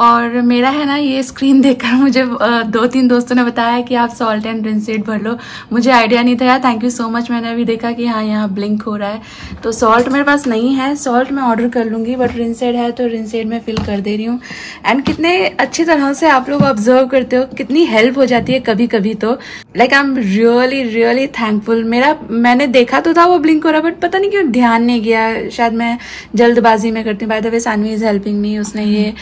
और मेरा है ना ये स्क्रीन देखकर मुझे दो तीन दोस्तों ने बताया कि आप सॉल्ट एंड रिंसेड भर लो मुझे आइडिया नहीं था यार थैंक यू सो मच मैंने अभी देखा कि हाँ यहाँ ब्लिंक हो रहा है तो सॉल्ट मेरे पास नहीं है सॉल्ट मैं ऑर्डर कर लूँगी बट रिंसेड है तो रिंसेड में फिल कर दे रही हूँ एंड कितने अच्छी तरह से आप लोग ऑब्जर्व करते हो कितनी हेल्प हो जाती है कभी कभी तो like I am really really thankful मेरा मैंने देखा तो था वो ब्लिंक हो रहा बट पता नहीं क्यों ध्यान नहीं गया शायद मैं जल्दबाजी में करती हूँ by the way Saanvi is helping me उसने ये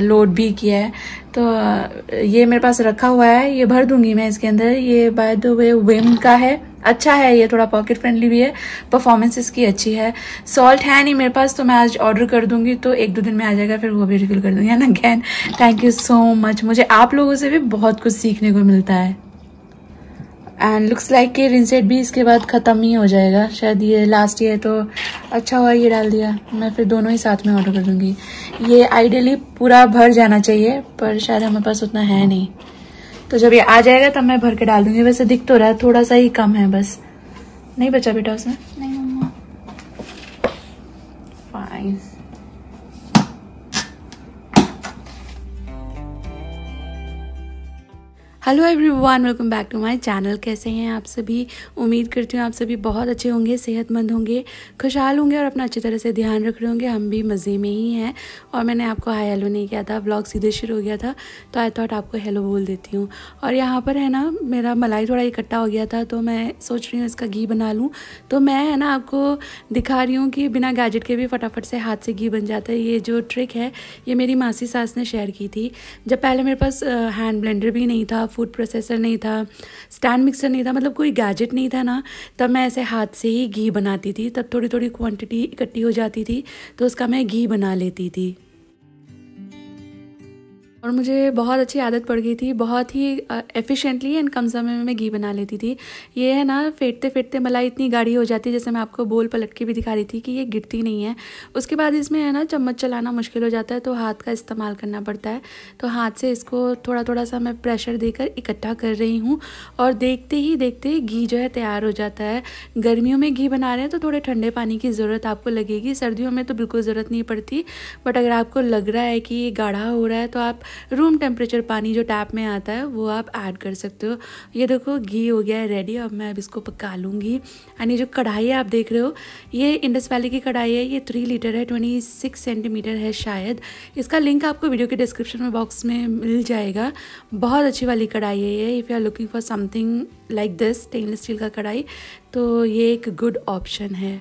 लोड mm-hmm. uh, भी किया है तो uh, ये मेरे पास रखा हुआ है ये भर दूंगी मैं इसके अंदर ये बाय द वे विम का है अच्छा है ये थोड़ा पॉकेट फ्रेंडली भी है परफॉर्मेंस इसकी अच्छी है सॉल्ट है नहीं मेरे पास तो मैं आज ऑर्डर कर दूंगी तो एक दो दिन में आ जाएगा फिर वो भी रिफिल कर दूंगी है ना गैन थैंक यू सो मच मुझे आप लोगों से भी बहुत कुछ सीखने को मिलता है एंड लुक्स लाइक के रिंसेट भी इसके बाद ख़त्म ही हो जाएगा शायद ये लास्ट ईयर तो अच्छा हुआ ये डाल दिया मैं फिर दोनों ही साथ में ऑर्डर कर दूँगी ये आइडियली पूरा भर जाना चाहिए पर शायद हमारे पास उतना है नहीं तो जब ये आ जाएगा तब मैं भर के डाल दूँगी वैसे दिख तो रहा है थोड़ा सा ही कम है बस नहीं बचा बेटा उसमें नहीं fine hello everyone welcome back to my channel कैसे हैं आप सभी उम्मीद करती हूँ आप सभी बहुत अच्छे होंगे सेहतमंद होंगे खुशहाल होंगे और अपना अच्छी तरह से ध्यान रख रहे होंगे हम भी मज़े में ही हैं और मैंने आपको हाय हेलो नहीं किया था ब्लॉग सीधे शुरू हो गया था तो आई थॉट आपको हेलो बोल देती हूँ और यहाँ पर है ना मेरा मलाई थोड़ा इकट्ठा हो गया था तो मैं सोच रही हूँ इसका घी बना लूँ तो मैं है ना आपको दिखा रही हूँ कि बिना गैजेट के भी फटाफट से हाथ से घी बन जाता है ये जो ट्रिक है ये मेरी मासी सास ने शेयर की थी जब पहले मेरे पास हैंड ब्लेंडर भी नहीं था फूड प्रोसेसर नहीं था स्टैंड मिक्सर नहीं था मतलब कोई गैजेट नहीं था ना तब मैं ऐसे हाथ से ही घी बनाती थी तब थोड़ी थोड़ी क्वांटिटी इकट्ठी हो जाती थी तो उसका मैं घी बना लेती थी और मुझे बहुत अच्छी आदत पड़ गई थी बहुत ही एफिशिएंटली एंड कम समय में मैं घी बना लेती थी ये है ना फेटते फेटते मलाई इतनी गाढ़ी हो जाती है जैसे मैं आपको बोल पलट के भी दिखा रही थी कि ये गिरती नहीं है उसके बाद इसमें है ना चम्मच चलाना मुश्किल हो जाता है तो हाथ का इस्तेमाल करना पड़ता है तो हाथ से इसको थोड़ा थोड़ा सा मैं प्रेशर देकर इकट्ठा कर रही हूँ और देखते ही देखते घी जो है तैयार हो जाता है गर्मियों में घी बना रहे हैं तो थोड़े ठंडे पानी की ज़रूरत आपको लगेगी सर्दियों में तो बिल्कुल ज़रूरत नहीं पड़ती बट अगर आपको लग रहा है कि ये गाढ़ा हो रहा है तो आप रूम टेम्परेचर पानी जो टैप में आता है वो आप ऐड कर सकते हो ये देखो घी हो गया है रेडी अब मैं अब इसको पका लूँगी एंड ये जो कढ़ाई आप देख रहे हो ये इंडस वैली की कढ़ाई है ये थ्री लीटर है ट्वेंटी सिक्स सेंटीमीटर है शायद इसका लिंक आपको वीडियो के डिस्क्रिप्शन में बॉक्स में मिल जाएगा बहुत अच्छी वाली कढ़ाई है ये if you are looking for something like this stainless steel का कढ़ाई तो ये एक गुड ऑप्शन है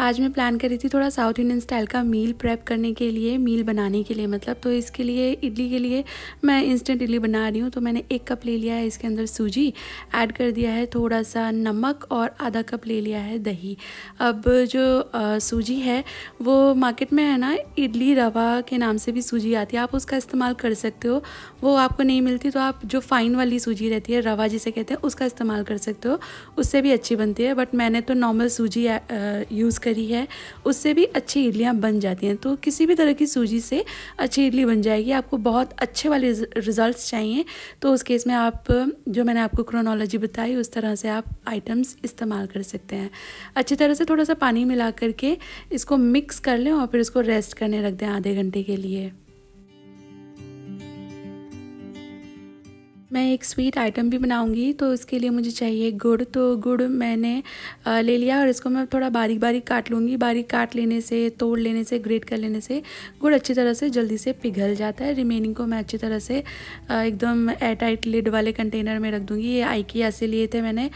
आज मैं प्लान कर रही थी थोड़ा साउथ इंडियन स्टाइल का मील प्रेप करने के लिए मील बनाने के लिए मतलब तो इसके लिए इडली के लिए मैं इंस्टेंट इडली बना रही हूँ तो मैंने एक कप ले लिया है इसके अंदर सूजी ऐड कर दिया है थोड़ा सा नमक और आधा कप ले लिया है दही अब जो आ, सूजी है वो मार्केट में है ना इडली रवा के नाम से भी सूजी आती है आप उसका इस्तेमाल कर सकते हो वो आपको नहीं मिलती तो आप जो फ़ाइन वाली सूजी रहती है रवा जिसे कहते हैं उसका इस्तेमाल कर सकते हो उससे भी अच्छी बनती है बट मैंने तो नॉर्मल सूजी यूज़ करी है उससे भी अच्छी इडलियाँ बन जाती हैं तो किसी भी तरह की सूजी से अच्छी इडली बन जाएगी आपको बहुत अच्छे वाले रिजल्ट्स चाहिए तो उस केस में आप जो मैंने आपको क्रोनोलॉजी बताई उस तरह से आप आइटम्स इस्तेमाल कर सकते हैं अच्छी तरह से थोड़ा सा पानी मिला करके इसको मिक्स कर लें और फिर इसको रेस्ट करने रख दें आधे घंटे के लिए मैं एक स्वीट आइटम भी बनाऊंगी तो इसके लिए मुझे चाहिए गुड़ तो गुड़ मैंने ले लिया और इसको मैं थोड़ा बारीक बारीक काट लूँगी बारीक काट लेने से तोड़ लेने से ग्रेट कर लेने से गुड़ अच्छी तरह से जल्दी से पिघल जाता है रिमेनिंग को मैं अच्छी तरह से एकदम एयर टाइट लिड वाले कंटेनर में रख दूँगी ये आइकिया से लिए थे मैंने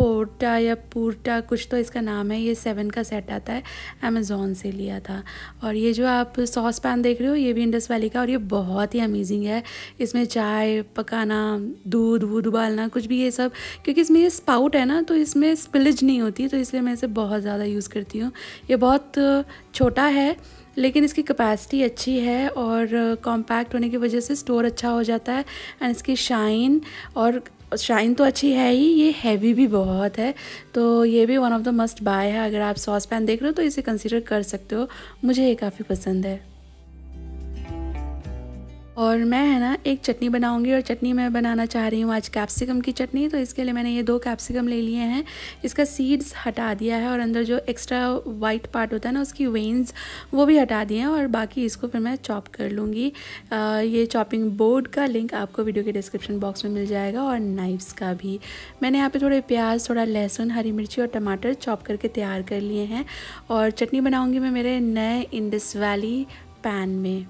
पोर्टा या पूर्टा कुछ तो इसका नाम है ये सेवन का सेट आता है अमेज़ोन से लिया था और ये जो आप सॉस पैन देख रहे हो ये भी इंडस वैली का और ये बहुत ही अमेजिंग है इसमें चाय पकाना दूध वूध उबालना कुछ भी ये सब क्योंकि इसमें ये स्पाउट है ना तो इसमें स्पिलज नहीं होती तो इसलिए मैं इसे बहुत ज़्यादा यूज़ करती हूँ ये बहुत छोटा है लेकिन इसकी कैपेसिटी अच्छी है और कॉम्पैक्ट होने की वजह से स्टोर अच्छा हो जाता है एंड इसकी शाइन और शाइन तो अच्छी है ही ये हैवी भी बहुत है तो ये भी one of the must buy है अगर आप सॉस पैन देख रहे हो तो इसे कंसिडर कर सकते हो मुझे ये काफ़ी पसंद है और मैं है ना एक चटनी बनाऊंगी और चटनी मैं बनाना चाह रही हूँ आज कैप्सिकम की चटनी तो इसके लिए मैंने ये दो कैप्सिकम ले लिए हैं इसका सीड्स हटा दिया है और अंदर जो एक्स्ट्रा वाइट पार्ट होता है ना उसकी वेन्स वो भी हटा दिए हैं और बाकी इसको फिर मैं चॉप कर लूँगी ये चॉपिंग बोर्ड का लिंक आपको वीडियो के डिस्क्रिप्शन बॉक्स में मिल जाएगा और नाइफ्स का भी मैंने यहाँ पर थोड़े प्याज थोड़ा लहसुन हरी मिर्ची और टमाटर चॉप करके तैयार कर लिए हैं और चटनी बनाऊँगी मैं मेरे नए इंडस वैली पैन में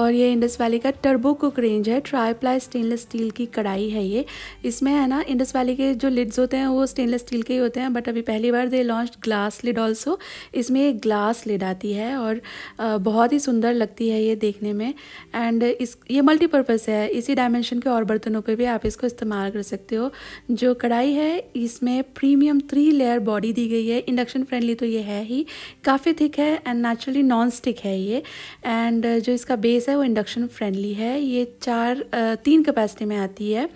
और ये इंडस वैली का टर्बो कुक रेंज है ट्राई प्लाई स्टेनलेस स्टील की कढ़ाई है ये इसमें है ना इंडस वैली के जो लिड्स होते हैं वो स्टेनलेस स्टील के ही होते हैं बट अभी पहली बार they launch glass lid also इसमें एक ग्लास लिड आती है और बहुत ही सुंदर लगती है ये देखने में एंड इस ये मल्टीपर्पज़ है इसी डायमेंशन के और बर्तनों पर भी आप इसको इस्तेमाल कर सकते हो जो कढ़ाई है इसमें प्रीमियम थ्री लेयर बॉडी दी गई है इंडक्शन फ्रेंडली तो ये है ही काफ़ी थिक है एंड नेचुरली नॉन स्टिक है ये एंड जो इसका बेस है वो इंडक्शन फ्रेंडली है ये चार तीन कैपेसिटी में आती है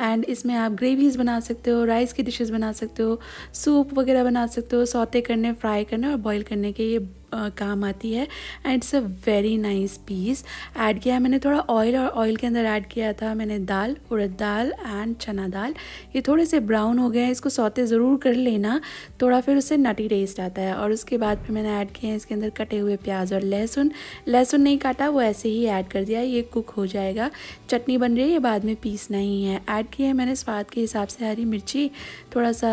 एंड इसमें आप ग्रेवीज़ बना सकते हो राइस की डिशेस बना सकते हो सूप वगैरह बना सकते हो सौते करने फ्राई करने और बॉईल करने के ये काम आती है and it's a very nice piece add किया है मैंने थोड़ा ऑयल और ऑयल के अंदर ऐड किया था मैंने दाल उड़द दाल एंड चना दाल ये थोड़े से ब्राउन हो गए हैं इसको सौते ज़रूर कर लेना थोड़ा फिर उससे नटी टेस्ट आता है और उसके बाद फिर मैंने ऐड किए हैं इसके अंदर कटे हुए प्याज और लहसुन लहसुन नहीं काटा वो ऐसे ही ऐड कर दिया ये कुक हो जाएगा चटनी बन रही है ये बाद में पीसना ही है ऐड किया है मैंने स्वाद के हिसाब से हरी मिर्ची थोड़ा सा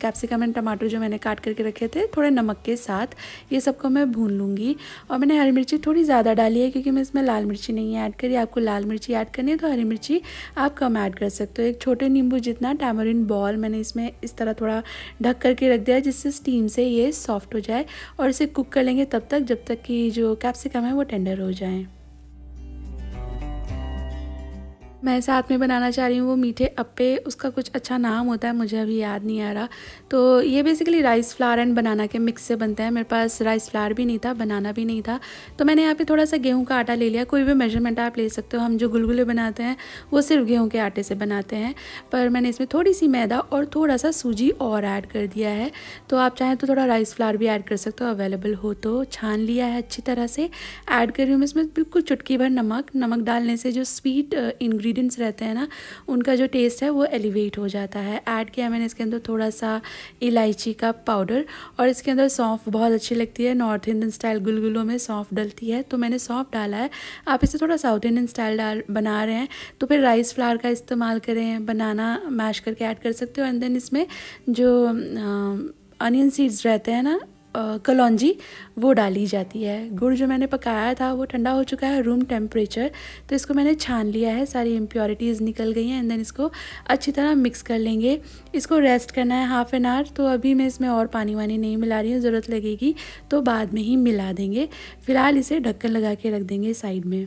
कैप्सिकम एंड टमाटर जो मैंने काट करके रखे थे थोड़े नमक के साथ ये सबको मैं भून लूँगी और मैंने हरी मिर्ची थोड़ी ज़्यादा डाली है क्योंकि मैं इसमें लाल मिर्ची नहीं ऐड करी आपको लाल मिर्ची ऐड करनी है तो हरी मिर्ची आप कम ऐड कर सकते हो एक छोटे नींबू जितना टैमरिन बॉल मैंने इसमें इस तरह थोड़ा ढक करके रख दिया है जिससे स्टीम से ये सॉफ्ट हो जाए और इसे कुक कर लेंगे तब तक जब तक कि जो कैप्सिकम है वो टेंडर हो जाए मैं साथ में बनाना चाह रही हूँ वो मीठे अप्पे उसका कुछ अच्छा नाम होता है मुझे अभी याद नहीं आ रहा तो ये basically rice flour and banana के मिक्स से बनते हैं मेरे पास राइस फ्लावर भी नहीं था बनाना भी नहीं था तो मैंने यहाँ पे थोड़ा सा गेहूं का आटा ले लिया कोई भी मेजरमेंट आप ले सकते हो हम जो गुलगुले बनाते हैं वो सिर्फ गेहूँ के आटे से बनाते हैं पर मैंने इसमें थोड़ी सी मैदा और थोड़ा सा सूजी और ऐड कर दिया है तो आप चाहें तो थोड़ा राइस फ्लावर भी ऐड कर सकते हो अवेलेबल हो तो छान लिया है अच्छी तरह से ऐड कर रही हूँ मैं इसमें बिल्कुल चुटकी भर नमक नमक डालने से जो स्वीट इन्ग्रीडियंट uh, इंग्रेडिएंट्स रहते हैं ना उनका जो टेस्ट है वो एलिवेट हो जाता है ऐड किया मैंने इसके अंदर थोड़ा सा इलायची का पाउडर और इसके अंदर सौंफ बहुत अच्छी लगती है नॉर्थ इंडियन स्टाइल गुलगुलों में सौंफ डलती है तो मैंने सौंफ डाला है आप इसे थोड़ा साउथ इंडियन स्टाइल डाल बना रहे हैं तो फिर राइस फ्लावर का इस्तेमाल करें बनाना मैश करके ऐड कर सकते हो एंड देन इसमें जो अनियन सीड्स रहते हैं ना कलौजी वो डाली जाती है गुड़ जो मैंने पकाया था वो ठंडा हो चुका है रूम टेम्परेचर तो इसको मैंने छान लिया है सारी इम्प्योरिटीज़ निकल गई हैं एंड देन इसको अच्छी तरह मिक्स कर लेंगे इसको रेस्ट करना है हाफ़ एन आवर तो अभी मैं इसमें और पानी वानी नहीं मिला रही हूँ ज़रूरत लगेगी तो बाद में ही मिला देंगे फ़िलहाल इसे ढक्कन लगा के रख देंगे साइड में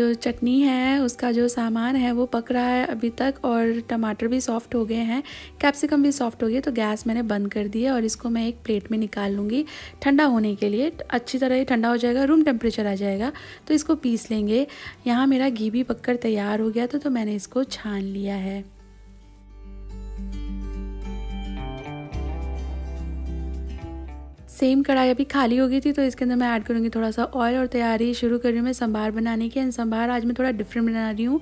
जो चटनी है उसका जो सामान है वो पक रहा है अभी तक और टमाटर भी सॉफ्ट हो गए हैं कैप्सिकम भी सॉफ्ट हो गया तो गैस मैंने बंद कर दी है और इसको मैं एक प्लेट में निकाल लूँगी ठंडा होने के लिए अच्छी तरह ही ठंडा हो जाएगा रूम टेम्परेचर आ जाएगा तो इसको पीस लेंगे यहाँ मेरा घी भी पककर तैयार हो गया था तो मैंने इसको छान लिया है सेम कढ़ाई अभी खाली हो गई थी तो इसके अंदर मैं ऐड करूँगी थोड़ा सा ऑयल और तैयारी शुरू कर रही हूँ मैं संभार बनाने की एंड संभार आज मैं थोड़ा डिफरेंट बना रही हूँ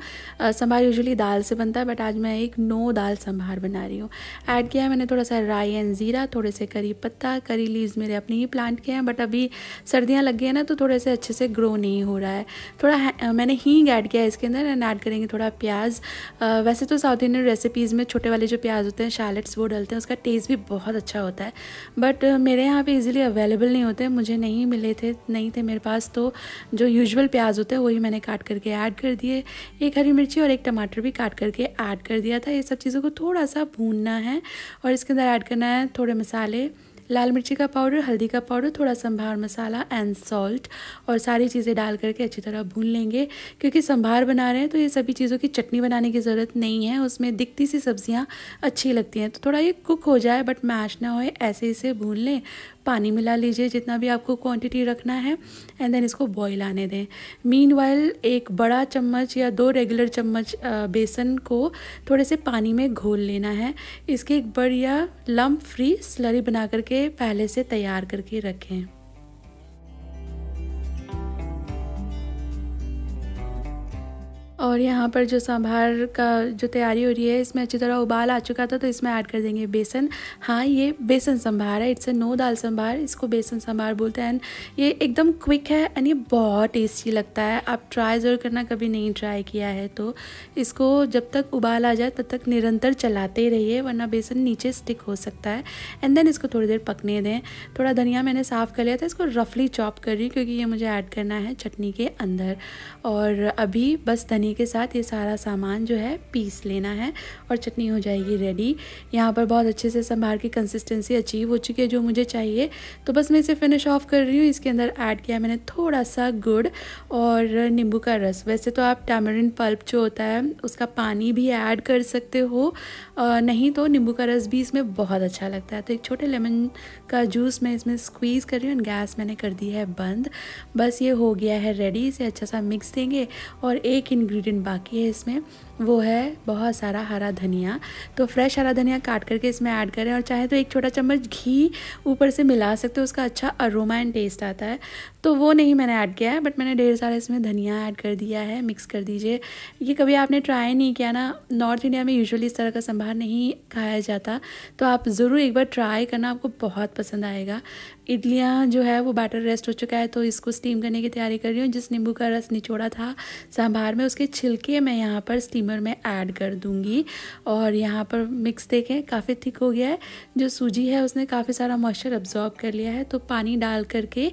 संभार यूजुअली दाल से बनता है बट आज मैं एक नो दाल संभार बना रही हूँ ऐड किया है मैंने थोड़ा सा राई एंड ज़ीरा थोड़े से करी पत्ता करी लीव्स मेरे अपने ही प्लांट के हैं बट अभी सर्दियाँ लग गई हैं ना तो थोड़े से अच्छे से ग्रो नहीं हो रहा है थोड़ा मैंने हींग ऐड किया है इसके अंदर एंड ऐड करेंगे थोड़ा प्याज वैसे तो साउथ इंडियन रेसिपीज़ में छोटे वाले जो प्याज होते हैं शैलट्स वो डलते हैं उसका टेस्ट भी बहुत अच्छा होता है बट मेरे यहाँ पे इजीली अवेलेबल नहीं होते मुझे नहीं मिले थे नहीं थे मेरे पास तो जो यूजुअल प्याज होते हैं वही मैंने काट करके ऐड कर दिए एक हरी मिर्ची और एक टमाटर भी काट करके ऐड कर दिया था ये सब चीज़ों को थोड़ा सा भूनना है और इसके अंदर ऐड करना है थोड़े मसाले लाल मिर्ची का पाउडर हल्दी का पाउडर थोड़ा संभार मसाला एंड सॉल्ट और सारी चीज़ें डाल करके अच्छी तरह भून लेंगे क्योंकि संभार बना रहे हैं तो ये सभी चीज़ों की चटनी बनाने की ज़रूरत नहीं है उसमें दिखती सी सब्जियां अच्छी लगती हैं तो थोड़ा ये कुक हो जाए बट मैश ना हो ऐसे ही से भून लें पानी मिला लीजिए जितना भी आपको क्वांटिटी रखना है एंड देन इसको बॉईल आने दें मीन एक बड़ा चम्मच या दो रेगुलर चम्मच बेसन को थोड़े से पानी में घोल लेना है इसकी एक बढ़िया लम्ब फ्री स्लरी बना करके पहले से तैयार करके रखें और यहाँ पर जो सांभार का जो तैयारी हो रही है इसमें अच्छी तरह उबाल आ चुका था तो इसमें ऐड कर देंगे बेसन हाँ ये बेसन संभार है इट्स ए नो दाल संभार इसको बेसन संभार बोलते हैं एंड ये एकदम क्विक है एंड ये बहुत टेस्टी लगता है आप ट्राई ज़रूर करना कभी नहीं ट्राई किया है तो इसको जब तक उबाल आ जाए तब तक निरंतर चलाते रहिए वरना बेसन नीचे स्टिक हो सकता है एंड देन इसको थोड़ी देर पकने दें थोड़ा धनिया मैंने साफ़ कर लिया था इसको रफली चॉप कर रही हूँ क्योंकि ये मुझे ऐड करना है चटनी के अंदर और अभी बस धनिया चटनी के साथ ये सारा सामान जो है पीस लेना है और चटनी हो जाएगी रेडी यहाँ पर बहुत अच्छे से संभार की कंसिस्टेंसी अचीव हो चुकी है जो मुझे चाहिए तो बस मैं इसे फिनिश ऑफ कर रही हूँ इसके अंदर ऐड किया मैंने थोड़ा सा गुड़ और नींबू का रस वैसे तो आप टैमरिन पल्प जो होता है उसका पानी भी ऐड कर सकते हो नहीं तो नींबू का रस भी इसमें बहुत अच्छा लगता है तो एक छोटे लेमन का जूस मैं इसमें स्क्वीज़ कर रही हूँ गैस मैंने कर दी है बंद बस ये हो गया है रेडी इसे अच्छा सा मिक्स देंगे और एक इन्ग्रीडियंट बाकी है इसमें वो है बहुत सारा हरा धनिया तो फ्रेश हरा धनिया काट करके इसमें ऐड करें और चाहे तो एक छोटा चम्मच घी ऊपर से मिला सकते हो उसका अच्छा अरोमा एंड टेस्ट आता है तो वो नहीं मैंने ऐड किया है बट मैंने ढेर सारा इसमें धनिया ऐड कर दिया है मिक्स कर दीजिए ये कभी आपने ट्राई नहीं किया ना नॉर्थ इंडिया में यूजली इस तरह का संभाल बाहर नहीं खाया जाता तो आप ज़रूर एक बार ट्राई करना आपको बहुत पसंद आएगा इडलियाँ जो है वो बैटर रेस्ट हो चुका है तो इसको स्टीम करने की तैयारी कर रही हूँ जिस नींबू का रस निचोड़ा था सांभार में उसके छिलके मैं यहाँ पर स्टीमर में ऐड कर दूँगी और यहाँ पर मिक्स देखें काफ़ी थिक हो गया है जो सूजी है उसने काफ़ी सारा मॉइस्चर अब्जॉर्ब कर लिया है तो पानी डाल करके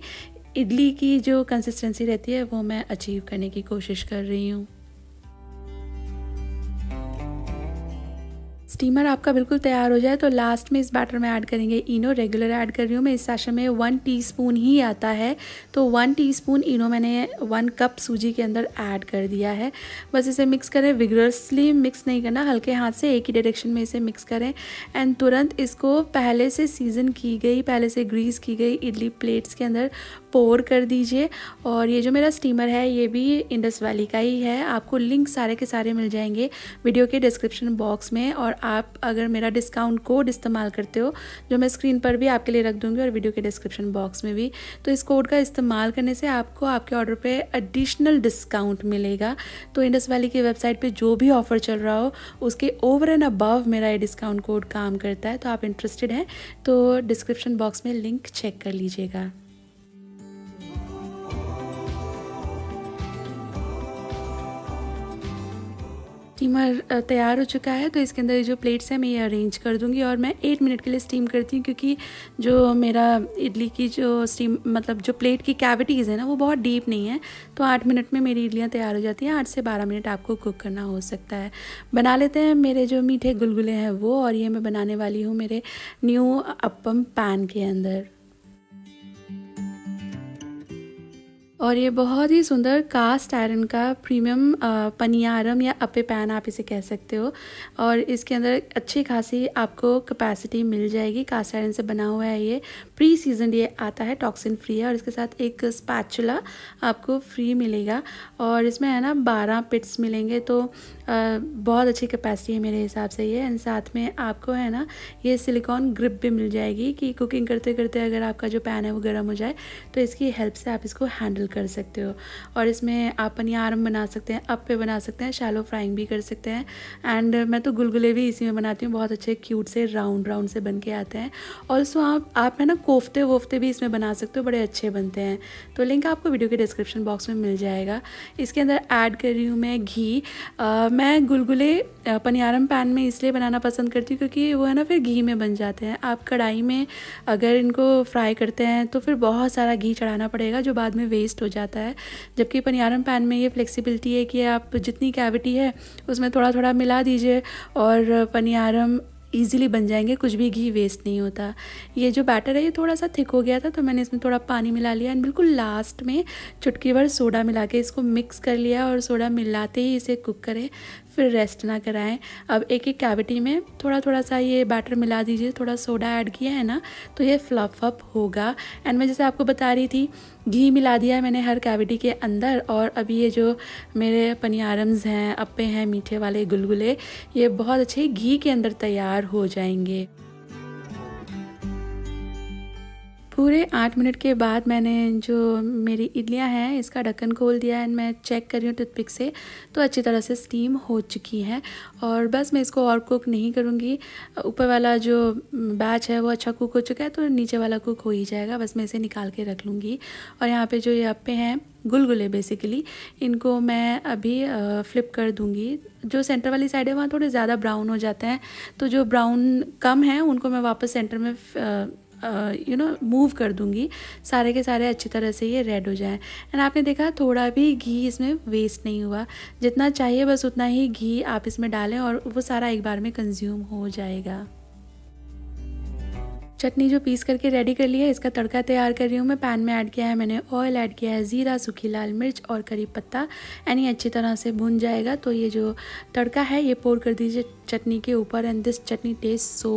इडली की जो कंसिस्टेंसी रहती है वो मैं अचीव करने की कोशिश कर रही हूँ स्टीमर आपका बिल्कुल तैयार हो जाए तो लास्ट में इस बैटर में ऐड करेंगे इनो रेगुलर ऐड कर रही हूँ मैं इस सेशन में वन टीस्पून ही आता है तो वन टीस्पून इनो मैंने वन कप सूजी के अंदर ऐड कर दिया है बस इसे मिक्स करें विगरसली मिक्स नहीं करना हल्के हाथ से एक ही डायरेक्शन में इसे मिक्स करें एंड तुरंत इसको पहले से सीजन की गई पहले से ग्रीस की गई इडली प्लेट्स के अंदर पोर कर दीजिए और ये जो मेरा स्टीमर है ये भी इंडस वैली का ही है आपको लिंक सारे के सारे मिल जाएंगे वीडियो के डिस्क्रिप्शन बॉक्स में और आप अगर मेरा डिस्काउंट कोड इस्तेमाल करते हो जो मैं स्क्रीन पर भी आपके लिए रख दूँगी और वीडियो के डिस्क्रिप्शन बॉक्स में भी तो इस कोड का इस्तेमाल करने से आपको आपके ऑर्डर पर एडिशनल डिस्काउंट मिलेगा तो इंडस वैली की वेबसाइट पर जो भी ऑफर चल रहा हो उसके ओवर एंड अबव मेरा ये डिस्काउंट कोड काम करता है तो आप इंटरेस्टेड हैं तो डिस्क्रिप्शन बॉक्स में लिंक चेक कर लीजिएगा स्टीमर uh, तैयार हो चुका है तो इसके अंदर जो प्लेट्स हैं मैं ये अरेंज कर दूँगी और मैं एट मिनट के लिए स्टीम करती हूँ क्योंकि जो मेरा इडली की जो स्टीम मतलब जो प्लेट की कैविटीज़ है ना वो बहुत डीप नहीं है तो आठ मिनट में मेरी इडलियाँ तैयार हो जाती हैं आठ से बारह मिनट आपको कुक करना हो सकता है बना लेते हैं मेरे जो मीठे गुलगुले हैं वो और ये मैं बनाने वाली हूँ मेरे न्यू अपम पैन के अंदर और ये बहुत ही सुंदर कास्ट आयरन का प्रीमियम पनियारम या अपे पैन आप इसे कह सकते हो और इसके अंदर अच्छी खासी आपको कैपेसिटी मिल जाएगी कास्ट आयरन से बना हुआ है ये प्री सीजन ये आता है टॉक्सिन फ्री है और इसके साथ एक स्पैचुला आपको फ्री मिलेगा और इसमें है ना बारह पिट्स मिलेंगे तो बहुत अच्छी कैपेसिटी है मेरे हिसाब से ये एंड साथ में आपको है ना ये सिलिकॉन ग्रिप भी मिल जाएगी कि कुकिंग करते करते अगर आपका जो पैन है वो गर्म हो जाए तो इसकी हेल्प से आप इसको हैंडल कर सकते हो और इसमें आप आर्म बना सकते हैं अप पे बना सकते हैं शैलो फ्राइंग भी कर सकते हैं एंड मैं तो गुलगुले भी इसी में बनाती हूँ बहुत अच्छे क्यूट से राउंड राउंड से बन के आते हैं ऑल्सो आप आप है ना कोफ्ते वोफ्ते भी इसमें बना सकते हो बड़े अच्छे बनते हैं तो लिंक आपको वीडियो के डिस्क्रिप्शन बॉक्स में मिल जाएगा इसके अंदर ऐड कर रही हूँ मैं घी मैं गुलगुले पनियारम पैन में इसलिए बनाना पसंद करती हूँ क्योंकि वो है ना फिर घी में बन जाते हैं आप कढ़ाई में अगर इनको फ्राई करते हैं तो फिर बहुत सारा घी चढ़ाना पड़ेगा जो बाद में वेस्ट हो जाता है जबकि पनियारम पैन में ये फ्लेक्सिबिलिटी है कि आप जितनी कैविटी है उसमें थोड़ा थोड़ा मिला दीजिए और पनियारम ईजिली बन जाएंगे कुछ भी घी वेस्ट नहीं होता ये जो बैटर है ये थोड़ा सा थिक हो गया था तो मैंने इसमें थोड़ा पानी मिला लिया एंड बिल्कुल लास्ट में चुटकी भर सोडा मिला के इसको मिक्स कर लिया और सोडा मिलाते ही इसे कुक करें फिर रेस्ट ना कराएं अब एक एक कैविटी में थोड़ा थोड़ा सा ये बैटर मिला दीजिए थोड़ा सोडा ऐड किया है ना तो ये फ्लफ अप होगा एंड मैं जैसे आपको बता रही थी घी मिला दिया है मैंने हर कैविटी के अंदर और अभी ये जो मेरे पनियारम्स हैं अप्पे हैं मीठे वाले गुलगुले ये बहुत अच्छे घी के अंदर तैयार हो जाएंगे पूरे आठ मिनट के बाद मैंने जो मेरी इडलियाँ हैं इसका ढक्कन खोल दिया एंड मैं चेक कर रही हूँ टूथपिक से तो अच्छी तरह से स्टीम हो चुकी है और बस मैं इसको और कुक नहीं करूँगी ऊपर वाला जो बैच है वो अच्छा कुक हो चुका है तो नीचे वाला कुक हो ही जाएगा बस मैं इसे निकाल के रख लूँगी और यहाँ पर जो ये अपे हैं गुलगुले बेसिकली इनको मैं अभी फ्लिप कर दूँगी जो सेंटर वाली साइड है वहाँ थोड़े ज़्यादा ब्राउन हो जाते हैं तो जो ब्राउन कम है उनको मैं वापस सेंटर में यू नो मूव कर दूँगी सारे के सारे अच्छी तरह से ये रेड हो जाए एंड आपने देखा थोड़ा भी घी इसमें वेस्ट नहीं हुआ जितना चाहिए बस उतना ही घी आप इसमें डालें और वो सारा एक बार में कंज्यूम हो जाएगा चटनी जो पीस करके रेडी कर लिया है इसका तड़का तैयार कर रही हूँ मैं पैन में ऐड किया है मैंने ऑयल ऐड किया है ज़ीरा सूखी लाल मिर्च और करी पत्ता यानी अच्छी तरह से भुन जाएगा तो ये जो तड़का है ये पोर कर दीजिए चटनी के ऊपर and this chutney taste so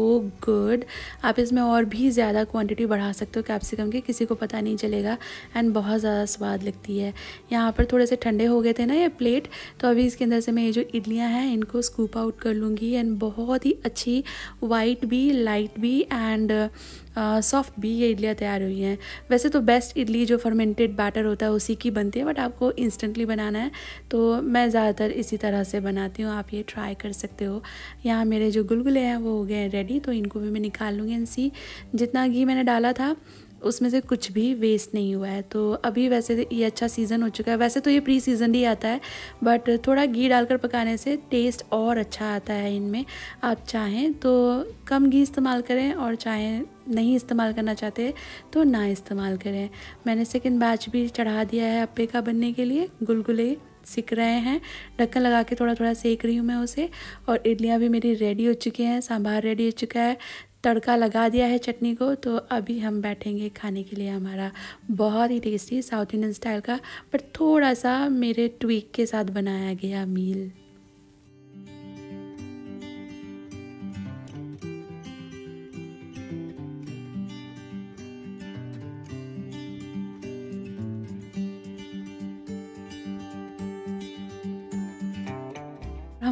good आप इसमें और भी ज़्यादा क्वांटिटी बढ़ा सकते हो कैप्सिकम की किसी को पता नहीं चलेगा एंड बहुत ज़्यादा स्वाद लगती है यहाँ पर थोड़े से ठंडे हो गए थे ना ये प्लेट तो अभी इसके अंदर से मैं ये जो इडलियाँ हैं इनको स्कूप आउट कर लूँगी एंड बहुत ही अच्छी वाइट भी लाइट भी एंड सॉफ्ट भी ये इडलियाँ तैयार हुई हैं वैसे तो बेस्ट इडली जो फर्मेंटेड बैटर होता है उसी की बनती है बट आपको इंस्टेंटली बनाना है तो मैं ज़्यादातर इसी तरह से बनाती हूँ आप ये ट्राई कर सकते हो यहाँ मेरे जो गुलगुले हैं वो हो गए हैं रेडी तो इनको भी मैं निकाल लूँगी एंड सी जितना घी मैंने डाला था उसमें से कुछ भी वेस्ट नहीं हुआ है तो अभी वैसे तो ये अच्छा सीज़न हो चुका है वैसे तो ये प्री सीज़न ही आता है बट थोड़ा घी डालकर पकाने से टेस्ट और अच्छा आता है इनमें आप चाहें तो कम घी इस्तेमाल करें और चाहें नहीं इस्तेमाल करना चाहते तो ना इस्तेमाल करें मैंने सेकेंड बैच भी चढ़ा दिया है अप्पे का बनने के लिए गुलगुले सिक रहे हैं ढक्कन लगा के थोड़ा थोड़ा सेक रही हूँ मैं उसे और इडलियाँ भी मेरी रेडी हो चुकी हैं सांभार रेडी हो चुका है तड़का लगा दिया है चटनी को तो अभी हम बैठेंगे खाने के लिए हमारा बहुत ही टेस्टी साउथ इंडियन स्टाइल का बट थोड़ा सा मेरे ट्वीक के साथ बनाया गया मील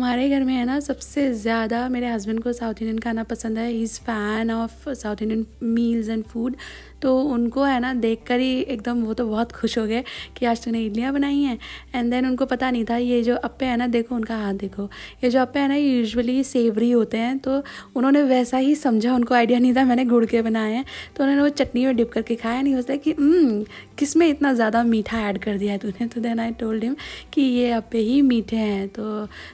हमारे घर में है ना सबसे ज़्यादा मेरे हस्बैंड को साउथ इंडियन खाना पसंद है he is fan of south Indian meals and food तो उनको है ना देख कर ही एकदम वो तो बहुत खुश हो गए कि आज तूने इडलियाँ बनाई हैं एंड देन उनको पता नहीं था ये जो अप्पे है ना देखो उनका हाथ देखो ये जो अप्पे है ना ये यूजली सेवरी होते हैं तो उन्होंने वैसा ही समझा उनको आइडिया नहीं था मैंने गुड़ के बनाए हैं तो उन्होंने वो चटनी में डिप करके खाया नहीं होता कि हम्म, किस में इतना ज़्यादा मीठा ऐड कर दिया है तूने तो देन आई टोल्ड हिम कि ये अप्पे ही मीठे हैं तो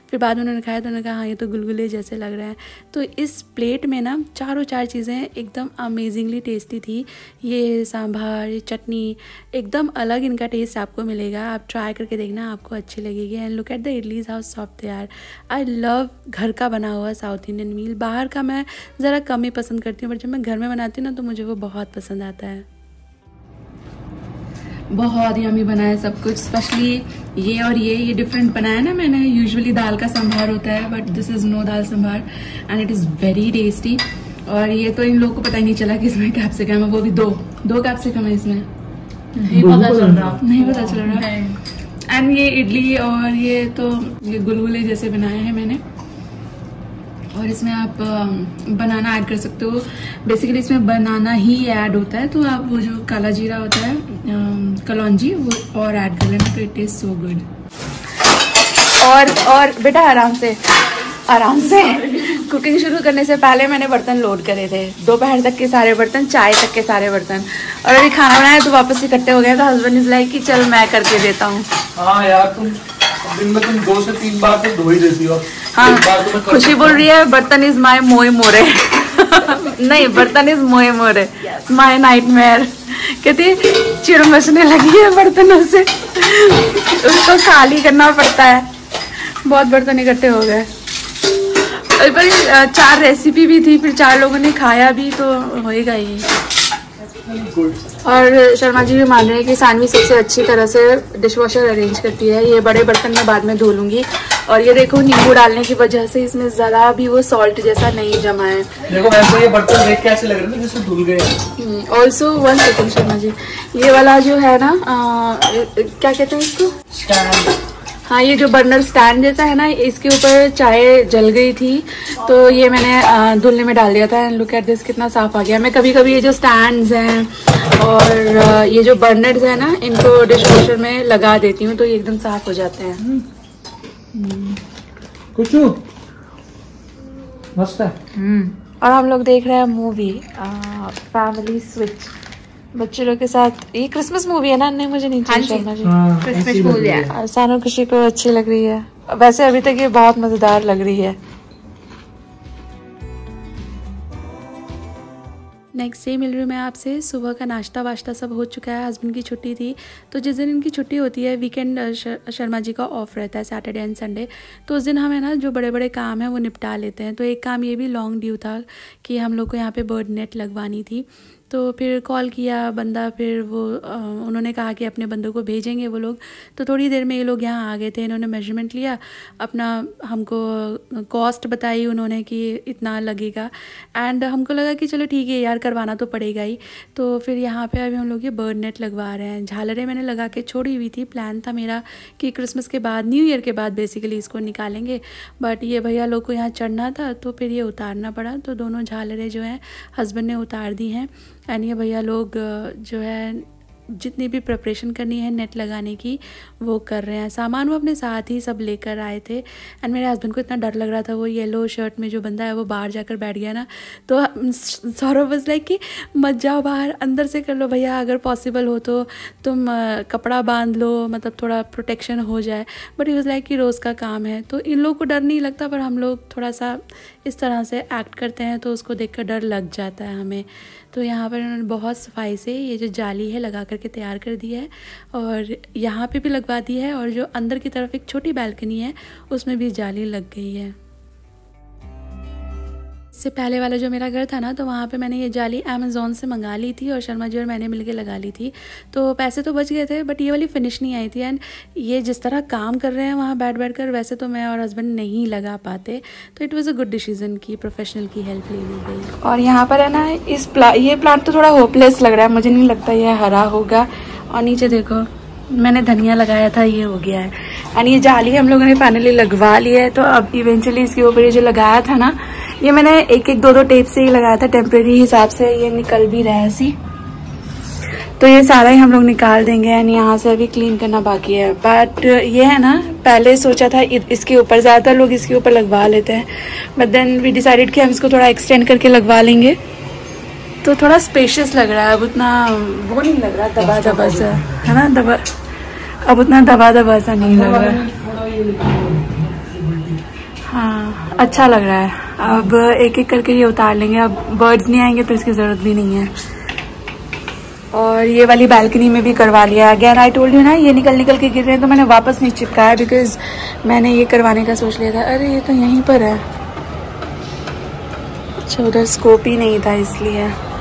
फिर बाद में उन्होंने खाया तो उन्होंने कहा हाँ ये तो गुलगुले जैसे लग रहा है तो इस प्लेट में ना चारों चार चीज़ें एकदम अमेजिंगली टेस्टी थी ये सांभर ये चटनी एकदम अलग इनका टेस्ट आपको मिलेगा आप ट्राई करके देखना आपको अच्छी लगेगी and look at the idlis how soft they are I love घर का बना हुआ साउथ इंडियन मील बाहर का मैं ज़रा कम ही पसंद करती हूँ बट जब मैं घर में बनाती हूँ ना तो मुझे वो बहुत पसंद आता है बहुत ही अमी बनाया सब कुछ स्पेशली ये और ये ये डिफरेंट बनाया ना मैंने यूजुअली दाल का सांभार होता है but this is no dal sambar and it is very tasty और ये तो इन लोगों को पता ही नहीं चला कि इसमें कैप्सिकम है वो भी दो दो कैप्सिकम है इसमें नहीं पता चल रहा नहीं पता चल रहा एंड ये इडली और ये तो ये गुलगुले जैसे बनाए हैं मैंने और इसमें आप बनाना ऐड कर सकते हो बेसिकली इसमें बनाना ही ऐड होता है तो आप वो जो काला जीरा होता है कलौजी वो और ऐड कर लेना तो इट इज़ सो गुड और और बेटा आराम से आराम से कुकिंग शुरू करने से पहले मैंने बर्तन लोड करे थे दोपहर तक के सारे बर्तन चाय तक के सारे बर्तन और अभी खाना बनाया तो वापस इकट्ठे हो गए तो हस्बैंड इज लाइक कि चल मैं करके देता हूँ हाँ, तो हाँ तो खुशी बोल रही है बर्तन इज माई मोए मोरे नहीं बर्तन इज मोए मोरे माई नाइट मेयर कहती चिड़ मचने लगी है बर्तनों से उसको खाली करना पड़ता है बहुत बर्तन इकट्ठे हो गए भाई चार रेसिपी भी थी फिर चार लोगों ने खाया भी तो होएगा ही और शर्मा जी भी मान रहे हैं कि सानवी सबसे अच्छी तरह से डिश वॉशर अरेंज करती है ये बड़े बर्तन में बाद में धो लूंगी और ये देखो नींबू डालने की वजह से इसमें ज़रा भी वो सॉल्ट जैसा नहीं जमा है देखो तो ये बर्तन देख के ऐसे लग रहे जैसे धुल गए also one second Sharma ji ये वाला जो है ना आ, क्या कहते हैं इसको हाँ ये जो बर्नर स्टैंड जैसा है ना इसके ऊपर चाय जल गई थी तो ये मैंने धुलने में डाल दिया था एंड लुक एट दिस कितना साफ आ गया मैं कभी कभी ये जो स्टैंड्स हैं और ये जो बर्नर्स हैं ना इनको डिश वॉशर में लगा देती हूँ तो ये एकदम साफ हो जाते हैं हम्म। कुछ मस्त है हम्म। और हम लोग देख रहे हैं मूवी फैमिली स्विच बच्चे लोग के साथ ये क्रिसमस मूवी है ना नहीं मुझे नहीं हाँ शर्मा जी क्रिसमस हाँ, मूवी है सानू खुशी को अच्छी लग रही है वैसे अभी तक ये बहुत मजेदार लग रही है नेक्स्ट डे मिल रही हूँ मैं आपसे सुबह का नाश्ता वाश्ता सब हो चुका है हस्बैंड की छुट्टी थी तो जिस दिन इनकी छुट्टी होती है वीकेंड शर्मा जी का ऑफ रहता है सैटरडे एंड संडे तो उस दिन हम है ना जो बड़े बड़े काम हैं वो निपटा लेते हैं तो एक काम ये भी लॉन्ग ड्यू था कि हम लोग को यहाँ पे बर्ड नेट लगवानी थी तो फिर कॉल किया बंदा फिर वो उन्होंने कहा कि अपने बंदों को भेजेंगे वो लोग तो थोड़ी देर में ये लोग यहाँ आ गए थे इन्होंने मेजरमेंट लिया अपना हमको कॉस्ट बताई उन्होंने कि इतना लगेगा एंड हमको लगा कि चलो ठीक है यार करवाना तो पड़ेगा ही तो फिर यहाँ पे अभी हम लोग ये बर्ड नेट लगवा रहे हैं झालरें मैंने लगा के छोड़ी हुई थी प्लान था मेरा कि क्रिसमस के बाद न्यू ईयर के बाद बेसिकली इसको निकालेंगे बट ये भैया लोग को यहाँ चढ़ना था तो फिर ये उतारना पड़ा तो दोनों झालरें जो हैं हस्बैंड ने उतार दी हैं एंड ये भैया लोग जो है जितनी भी प्रिपरेशन करनी है नेट लगाने की वो कर रहे हैं सामान वो अपने साथ ही सब लेकर आए थे एंड मेरे हस्बैंड को इतना डर लग रहा था वो येलो शर्ट में जो बंदा है वो बाहर जाकर बैठ गया ना तो सौरभ वज़ लाइक कि मत जाओ बाहर अंदर से कर लो भैया अगर पॉसिबल हो तो तुम कपड़ा बांध लो मतलब थोड़ा प्रोटेक्शन हो जाए बट ही वॉज लाइक कि रोज़ का काम है तो इन लोग को डर नहीं लगता पर हम लोग थोड़ा सा इस तरह से एक्ट करते हैं तो उसको देख कर डर लग जाता है हमें तो यहाँ पर उन्होंने बहुत सफाई से ये जो जाली है लगा करके तैयार कर दी है और यहाँ पे भी लगवा दी है और जो अंदर की तरफ एक छोटी बैल्कनी है उसमें भी जाली लग गई है इससे पहले वाला जो मेरा घर था ना तो वहाँ पे मैंने ये जाली अमेज़ोन से मंगा ली थी और शर्मा जी और मैंने मिलके लगा ली थी तो पैसे तो बच गए थे बट ये वाली फिनिश नहीं आई थी एंड ये जिस तरह काम कर रहे हैं वहाँ बैठ बैठ कर वैसे तो मैं और हस्बैंड नहीं लगा पाते तो it was a good decision की प्रोफेशनल की हेल्प ले ली गई और यहाँ पर है ना इस प्ला ये प्लांट तो थोड़ा होपलेस लग रहा है मुझे नहीं लगता ये हरा होगा और नीचे देखो मैंने धनिया लगाया था ये हो गया है एंड ये जाली हम लोगों ने फाइनली लगवा लिया है तो अब इवेंचुअली इसके ऊपर ये जो लगाया था ना ये मैंने एक एक दो दो टेप से ही लगाया था टेम्प्रेरी हिसाब से ये निकल भी रहा है तो ये सारा ही हम लोग निकाल देंगे एंड यहाँ से अभी क्लीन करना बाकी है बट ये है ना पहले सोचा था इसके ऊपर ज़्यादातर लोग इसके ऊपर लगवा लेते हैं बट देन वी डिसाइडेड कि हम इसको थोड़ा एक्सटेंड करके लगवा लेंगे तो थोड़ा स्पेशियस लग रहा है अब उतना वो नहीं लग रहा दबा दबा सा है ना दबा अब उतना दबा दबा सा नहीं लग रहा हाँ अच्छा लग रहा है अब एक एक करके ये उतार लेंगे अब बर्ड्स नहीं आएंगे तो इसकी ज़रूरत भी नहीं है और ये वाली बालकनी में भी करवा लिया गया आई टोल्ड यू ना ये निकल निकल के गिर रहे हैं तो मैंने वापस नहीं चिपकाया बिकॉज मैंने ये करवाने का सोच लिया था अरे ये तो यहीं पर है अच्छा उधर स्कोप ही नहीं था इसलिए